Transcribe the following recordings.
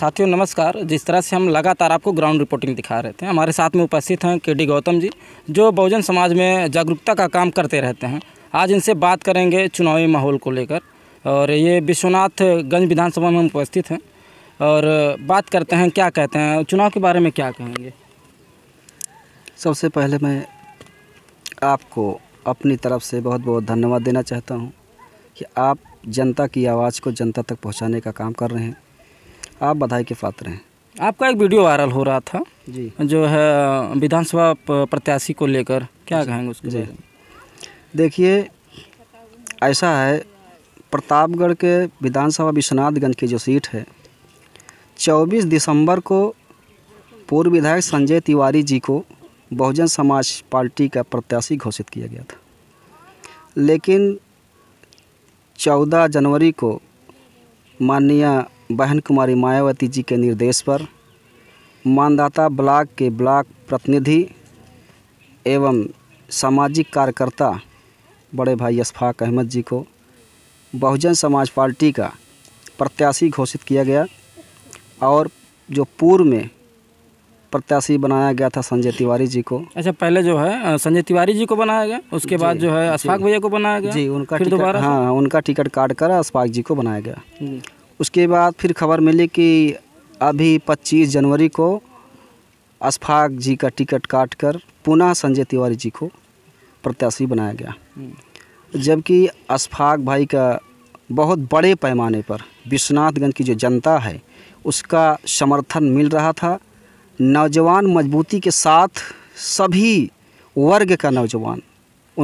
साथियों नमस्कार जिस तरह से हम लगातार आपको ग्राउंड रिपोर्टिंग दिखा रहे थे हमारे साथ में उपस्थित हैं के डी गौतम जी जो बहुजन समाज में जागरूकता का काम करते रहते हैं आज इनसे बात करेंगे चुनावी माहौल को लेकर और ये विश्वनाथगंज विधानसभा में हम उपस्थित हैं और बात करते हैं क्या कहते हैं चुनाव के बारे में क्या कहेंगे सबसे पहले मैं आपको अपनी तरफ से बहुत बहुत धन्यवाद देना चाहता हूँ कि आप जनता की आवाज़ को जनता तक पहुँचाने का काम कर रहे हैं आप बधाई के पात्र हैं आपका एक वीडियो वायरल हो रहा था जी जो है विधानसभा प्रत्याशी को लेकर क्या कहेंगे उसके जी देखिए ऐसा है प्रतापगढ़ के विधानसभा विश्वनाथगंज की जो सीट है 24 दिसंबर को पूर्व विधायक संजय तिवारी जी को बहुजन समाज पार्टी का प्रत्याशी घोषित किया गया था लेकिन 14 जनवरी को माननीय बहन कुमारी मायावती जी के निर्देश पर मानदाता ब्लॉक के ब्लॉक प्रतिनिधि एवं सामाजिक कार्यकर्ता बड़े भाई अशफाक अहमद जी को बहुजन समाज पार्टी का प्रत्याशी घोषित किया गया और जो पूर्व में प्रत्याशी बनाया गया था संजय तिवारी जी को अच्छा पहले जो है संजय तिवारी जी को बनाया गया उसके बाद जो है अशफाक भैया को बनाया गया जी उनका फिर दोबारा हाँ उनका टिकट काट कर अशफाक जी को बनाया गया हम्म। उसके बाद फिर खबर मिली कि अभी 25 जनवरी को अशफाक जी का टिकट काट कर पुनः संजय तिवारी जी को प्रत्याशी बनाया गया हम्म। जबकि अशफाक भाई का बहुत बड़े पैमाने पर विश्वनाथगंज की जो जनता है उसका समर्थन मिल रहा था नौजवान मजबूती के साथ सभी वर्ग का नौजवान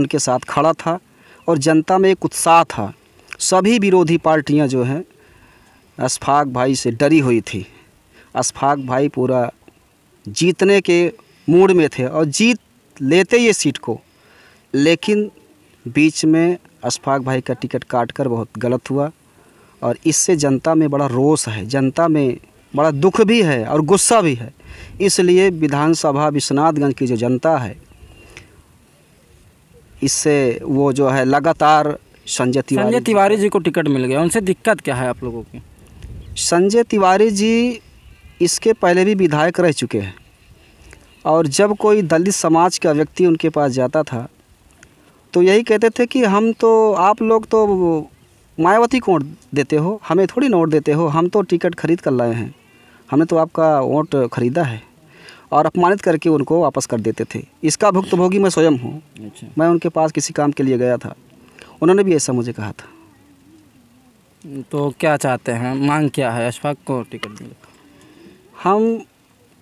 उनके साथ खड़ा था और जनता में एक उत्साह था सभी विरोधी पार्टियां जो हैं अशफाक भाई से डरी हुई थी अशफाक भाई पूरा जीतने के मूड में थे और जीत लेते ये सीट को लेकिन बीच में अशफाक भाई का टिकट काट कर बहुत गलत हुआ और इससे जनता में बड़ा रोष है जनता में बड़ा दुख भी है और गुस्सा भी है इसलिए विधानसभा विश्वनाथगंज की जो जनता है इससे वो जो है लगातार संजय तिवारी संजय तिवारी जी को टिकट मिल गया उनसे दिक्कत क्या है आप लोगों की संजय तिवारी जी इसके पहले भी विधायक रह चुके हैं और जब कोई दलित समाज का व्यक्ति उनके पास जाता था तो यही कहते थे कि हम तो आप लोग तो मायावती को वोट देते हो हमें थोड़ी नोट देते हो हम तो टिकट खरीद कर लाए हैं हमने तो आपका वोट ख़रीदा है और अपमानित करके उनको वापस कर देते थे इसका भुक्तभोगी मैं स्वयं हूँ अच्छा। मैं उनके पास किसी काम के लिए गया था उन्होंने भी ऐसा मुझे कहा था तो क्या चाहते हैं मांग क्या है अशफाक को टिकट मिले हम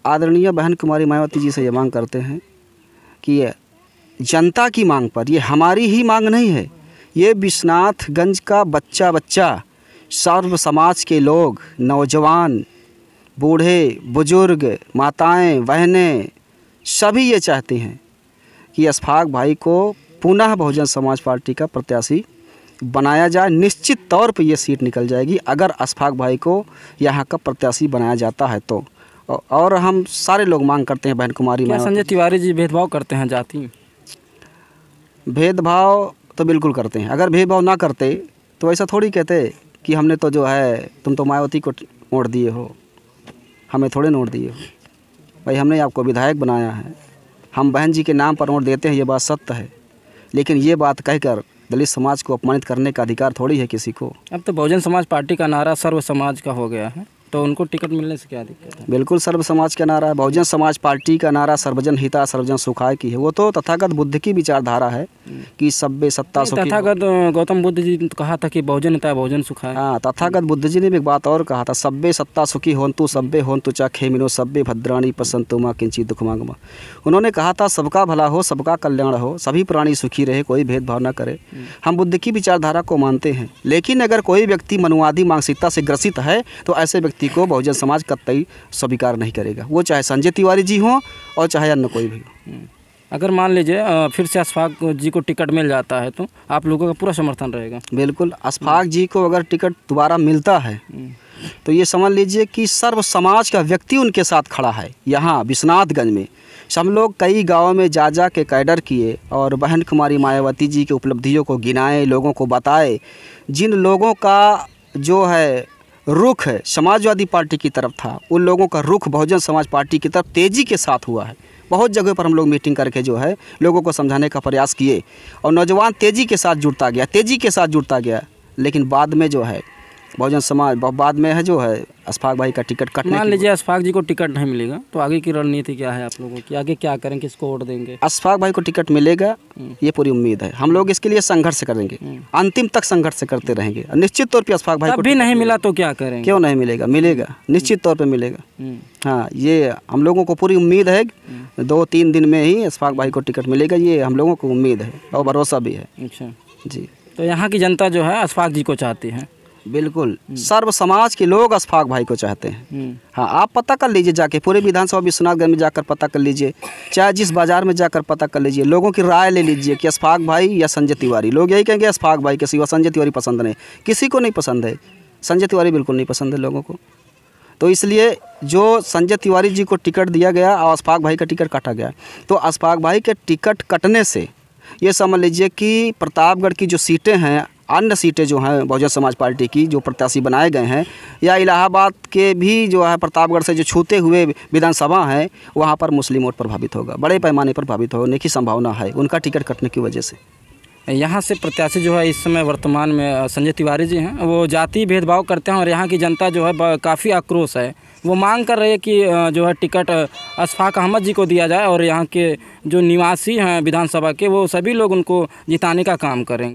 आदरणीय बहन कुमारी मायावती जी से ये मांग करते हैं कि ये जनता की मांग पर ये हमारी ही मांग नहीं है ये विश्वनाथगंज का बच्चा बच्चा सर्व समाज के लोग नौजवान बूढ़े बुजुर्ग माताएं बहनें सभी ये चाहती हैं कि अशफाक भाई को पुनः बहुजन समाज पार्टी का प्रत्याशी बनाया जाए निश्चित तौर पर ये सीट निकल जाएगी अगर अशफाक भाई को यहाँ का प्रत्याशी बनाया जाता है तो और हम सारे लोग मांग करते हैं बहन कुमारी में संजय तिवारी जी भेदभाव करते हैं जाति भेदभाव तो बिल्कुल करते हैं अगर भेदभाव ना करते तो ऐसा थोड़ी कहते कि हमने तो जो है तुम तो मायावती को वोट दिए हो हमें थोड़े नोट दिए हो भाई हमने आपको विधायक बनाया है हम बहन जी के नाम पर वोट देते हैं ये बात सत्य है लेकिन ये बात कहकर दलित समाज को अपमानित करने का अधिकार थोड़ी है किसी को अब तो बहुजन समाज पार्टी का नारा सर्व समाज का हो गया है तो उनको टिकट मिलने से क्या दिक्कत है बिल्कुल सर्व समाज का नारा है बहुजन समाज पार्टी का नारा सर्वजन हिता सर्वजन सुखाय की है वो तो तथागत बुद्ध की विचारधारा है कि सभ्य सत्ता सुखी तथागत गौतम बुद्ध जी ने कहा था कि बहुजन हिता बहुजन सुखाय हाँ तथागत बुद्ध जी ने भी एक बात और कहा था सभ्य सत्ता सुखी होन्तु सभ्य होन्तु चा मिनो सभ्य भद्राणी पसंतु माँ किंची दुखमांग माँ उन्होंने कहा था सबका भला हो सबका कल्याण हो सभी प्राणी सुखी रहे कोई भेदभाव न करे हम बुद्ध की विचारधारा को मानते हैं लेकिन अगर कोई व्यक्ति मनुवादी मानसिकता से ग्रसित है तो ऐसे व्यक्ति व्यक्ति को बहुजन समाज कतई स्वीकार नहीं करेगा वो चाहे संजय तिवारी जी हों और चाहे अन्य कोई भी हो हम्म। अगर मान लीजिए फिर से अशफाक जी को टिकट मिल जाता है तो आप लोगों का पूरा समर्थन रहेगा बिल्कुल हम्म। अशफाक जी को अगर टिकट दोबारा मिलता है हम्म। तो ये समझ लीजिए कि सर्व समाज का व्यक्ति उनके साथ खड़ा है यहाँ विश्वनाथगंज में हम लोग कई गाँव में जा जा के कैडर किए और बहन कुमारी मायावती जी की उपलब्धियों को गिनाए लोगों को बताए जिन लोगों का जो है रुख समाजवादी पार्टी की तरफ था उन लोगों का रुख बहुजन समाज पार्टी की तरफ तेज़ी के साथ हुआ है बहुत जगह पर हम लोग मीटिंग करके जो है लोगों को समझाने का प्रयास किए और नौजवान तेज़ी के साथ जुड़ता गया तेज़ी के साथ जुड़ता गया लेकिन बाद में जो है बहुजन समाज बाद में है जो है अशफाक भाई का टिकट कटने मान लीजिए अशफाक जी को टिकट नहीं मिलेगा तो आगे की रणनीति क्या है आप लोगों की आगे क्या करें किसको वोट देंगे अशफाक भाई को टिकट मिलेगा हम्म। ये पूरी उम्मीद है हम लोग इसके लिए संघर्ष करेंगे हम्म। अंतिम तक संघर्ष करते रहेंगे निश्चित तौर पर अशफाक भाई अभी नहीं मिला तो क्या करें क्यों नहीं मिलेगा मिलेगा हम्म। निश्चित तौर पर मिलेगा हाँ ये हम लोगों को पूरी उम्मीद है दो तीन दिन में ही अशफाक भाई को टिकट मिलेगा ये हम लोगों को उम्मीद है और भरोसा भी है अच्छा जी तो यहाँ की जनता जो है अशफाक जी को चाहती है बिल्कुल हम्म। सर्व समाज के लोग अशफाक भाई को चाहते हैं हम्म। हाँ आप पता कर लीजिए जाके पूरे विधानसभा विश्वनाथगंज में जाकर पता कर लीजिए चाहे जिस बाजार में जाकर पता कर लीजिए लोगों की राय ले लीजिए कि अशफाक भाई या संजय तिवारी लोग यही कहेंगे अशफाक भाई के सिवा संजय तिवारी पसंद नहीं किसी को नहीं पसंद है संजय तिवारी बिल्कुल नहीं पसंद है लोगों को तो इसलिए जो संजय तिवारी जी को टिकट दिया गया और अशफाक भाई का टिकट काटा गया तो अशफाक भाई के टिकट कटने से ये समझ लीजिए कि प्रतापगढ़ की जो सीटें हैं अन्य सीटें जो हैं बहुजन समाज पार्टी की जो प्रत्याशी बनाए गए हैं या इलाहाबाद के भी जो है प्रतापगढ़ से जो छूते हुए विधानसभा हैं वहाँ पर मुस्लिम वोट प्रभावित होगा बड़े पैमाने पर प्रभावित होने की संभावना है उनका टिकट कटने की वजह से यहाँ से प्रत्याशी जो है इस समय वर्तमान में संजय तिवारी जी हैं वो जाति भेदभाव करते हैं और यहाँ की जनता जो है काफ़ी आक्रोश है वो मांग कर रही है कि जो है टिकट अशफाक अहमद जी को दिया जाए और यहाँ के जो निवासी हैं विधानसभा के वो सभी लोग उनको जिताने का काम करेंगे